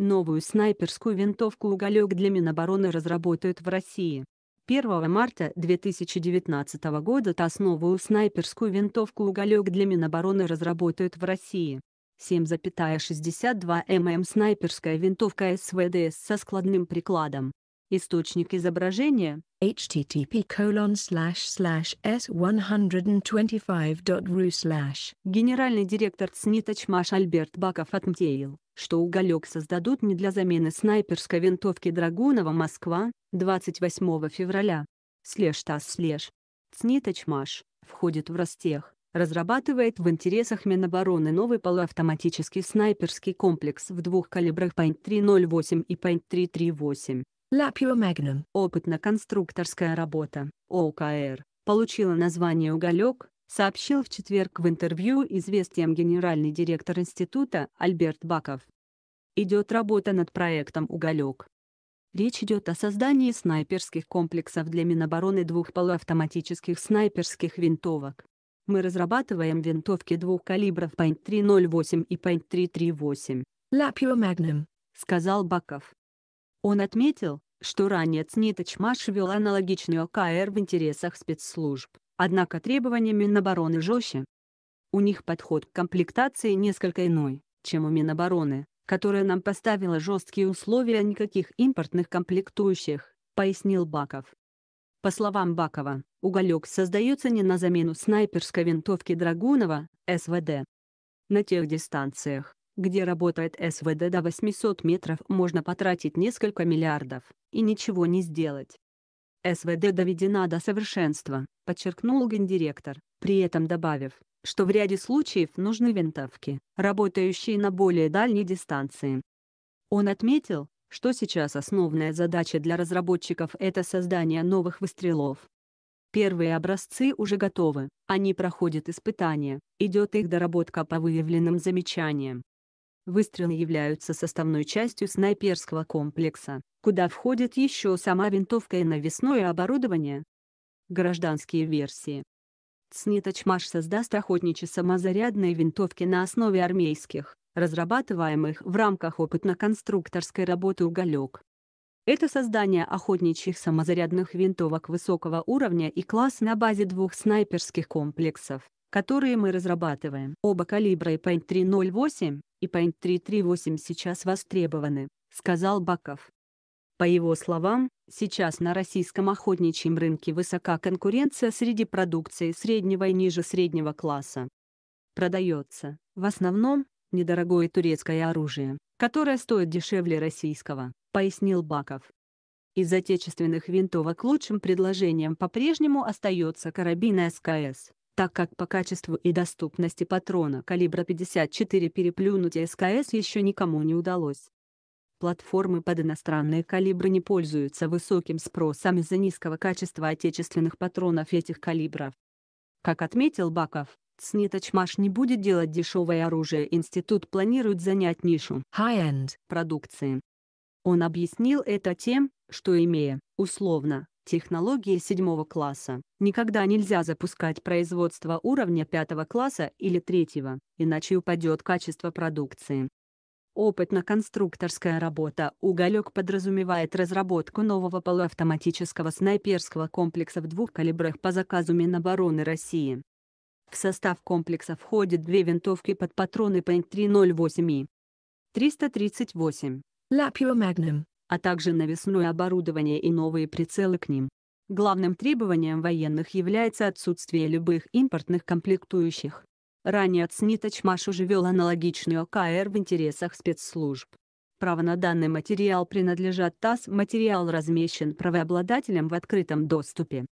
Новую снайперскую винтовку «Уголек» для Минобороны разработают в России. 1 марта 2019 года ТАСС новую снайперскую винтовку «Уголек» для Минобороны разработают в России. 7,62 мм снайперская винтовка СВДС со складным прикладом, Источник изображения http colon slash slash s125.ru slash Генеральный директор ЦНИТа Чмаш Альберт Баков отметил, что уголек создадут не для замены снайперской винтовки Драгунова Москва, 28 февраля. Слеж тас слеж. ЦНИТа Чмаш входит в Ростех разрабатывает в интересах Минобороны новый полуавтоматический снайперский комплекс в двух калибрах Point 308 и Point 338 Lapua magnum. Опытно-конструкторская работа, ОКР, получила название «Уголек», сообщил в четверг в интервью известиям генеральный директор института Альберт Баков. Идет работа над проектом «Уголек». Речь идет о создании снайперских комплексов для Минобороны двух полуавтоматических снайперских винтовок. Мы разрабатываем винтовки двух калибров .308 и .338. Lapua Magnum, сказал Баков. Он отметил, что ранее Цниточмаш вел аналогичную ОКР в интересах спецслужб, однако требования Минобороны жестче. У них подход к комплектации несколько иной, чем у Минобороны, которая нам поставила жесткие условия никаких импортных комплектующих, пояснил Баков. По словам Бакова, уголек создается не на замену снайперской винтовки Драгунова, СВД. На тех дистанциях, где работает СВД до 800 метров, можно потратить несколько миллиардов и ничего не сделать. СВД доведена до совершенства, подчеркнул гендиректор, при этом добавив, что в ряде случаев нужны винтовки, работающие на более дальней дистанции. Он отметил, что сейчас основная задача для разработчиков – это создание новых выстрелов. Первые образцы уже готовы, они проходят испытания, идет их доработка по выявленным замечаниям. Выстрелы являются составной частью снайперского комплекса, куда входит еще сама винтовка и навесное оборудование. Гражданские версии Сниточмаш создаст охотничьи самозарядные винтовки на основе армейских, разрабатываемых в рамках опытно-конструкторской работы «Уголек». Это создание охотничьих самозарядных винтовок высокого уровня и класс на базе двух снайперских комплексов, которые мы разрабатываем. Оба калибра и Paint 3.08 и Paint 3.3.8 сейчас востребованы, сказал Баков. По его словам, сейчас на российском охотничьем рынке высока конкуренция среди продукции среднего и ниже среднего класса. Продается, в основном, недорогое турецкое оружие, которое стоит дешевле российского, пояснил Баков. Из отечественных винтовок лучшим предложением по-прежнему остается карабин СКС так как по качеству и доступности патрона калибра 54 переплюнуть СКС еще никому не удалось. Платформы под иностранные калибры не пользуются высоким спросом из-за низкого качества отечественных патронов этих калибров. Как отметил Баков, Сниточмаш не будет делать дешевое оружие, институт планирует занять нишу high-end продукции. Он объяснил это тем, что имея, условно, Технологии седьмого класса. Никогда нельзя запускать производство уровня пятого класса или третьего, иначе упадет качество продукции. Опытно-конструкторская работа «Уголек» подразумевает разработку нового полуавтоматического снайперского комплекса в двух калибрах по заказу Минобороны России. В состав комплекса входят две винтовки под патроны P308 и 338 Лапио Magnum а также навесное оборудование и новые прицелы к ним. Главным требованием военных является отсутствие любых импортных комплектующих. Ранее ЦНИТа Чмаш уже вел аналогичную ОКР в интересах спецслужб. Право на данный материал принадлежат ТАСС, материал размещен правообладателем в открытом доступе.